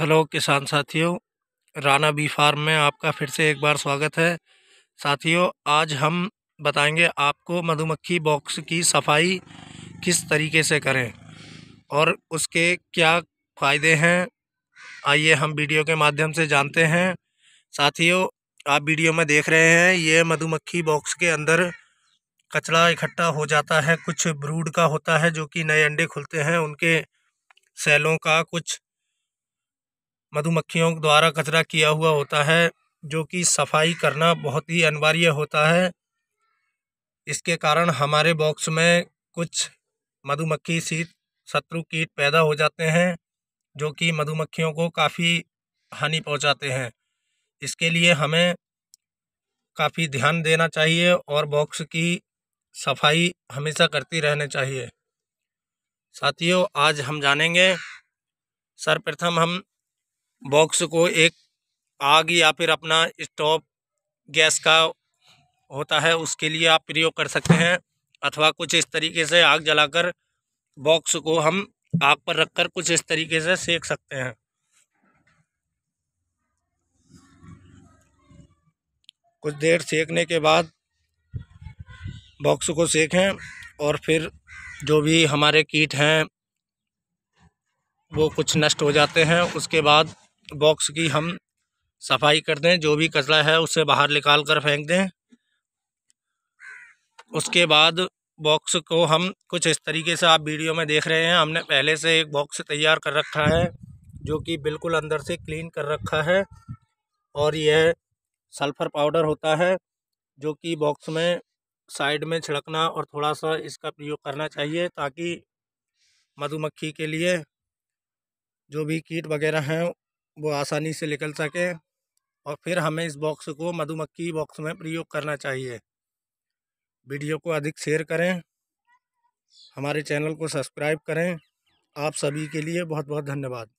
hello किसान साथियों Rana B farm में आपका फिर से एक बार स्वागत है साथियों आज हम बताएंगे आपको मधुमक्खी बॉक्स की सफाई किस तरीके से करें और उसके क्या फ़ायदे हैं आइए हम वीडियो के माध्यम से जानते हैं साथियों आप वीडियो में देख रहे हैं ये मधुमक्खी बॉक्स के अंदर कचरा इकट्ठा हो जाता है कुछ ब्रूड का होता है जो कि नए अंडे खुलते हैं उनके सेलों का कुछ मधुमक्खियों द्वारा कचरा किया हुआ होता है जो कि सफाई करना बहुत ही अनिवार्य होता है इसके कारण हमारे बॉक्स में कुछ मधुमक्खी सीट शत्रु कीट पैदा हो जाते हैं जो कि मधुमक्खियों को काफ़ी हानि पहुंचाते हैं इसके लिए हमें काफ़ी ध्यान देना चाहिए और बॉक्स की सफाई हमेशा करती रहने चाहिए साथियों आज हम जानेंगे सर्वप्रथम हम बॉक्स को एक आग या फिर अपना स्टोव गैस का होता है उसके लिए आप प्रयोग कर सकते हैं अथवा कुछ इस तरीके से आग जलाकर बॉक्स को हम आग पर रखकर कुछ इस तरीके से सेक सकते हैं कुछ देर सेकने के बाद बॉक्स को सेकें और फिर जो भी हमारे कीट हैं वो कुछ नष्ट हो जाते हैं उसके बाद बॉक्स की हम सफाई कर दें जो भी कचरा है उसे बाहर निकाल कर फेंक दें उसके बाद बॉक्स को हम कुछ इस तरीके से आप वीडियो में देख रहे हैं हमने पहले से एक बॉक्स तैयार कर रखा है जो कि बिल्कुल अंदर से क्लीन कर रखा है और यह सल्फ़र पाउडर होता है जो कि बॉक्स में साइड में छिड़कना और थोड़ा सा इसका प्रयोग करना चाहिए ताकि मधुमक्खी के लिए जो भी कीट वगैरह हैं वो आसानी से निकल सके और फिर हमें इस बॉक्स को मधुमक्खी बॉक्स में प्रयोग करना चाहिए वीडियो को अधिक शेयर करें हमारे चैनल को सब्सक्राइब करें आप सभी के लिए बहुत बहुत धन्यवाद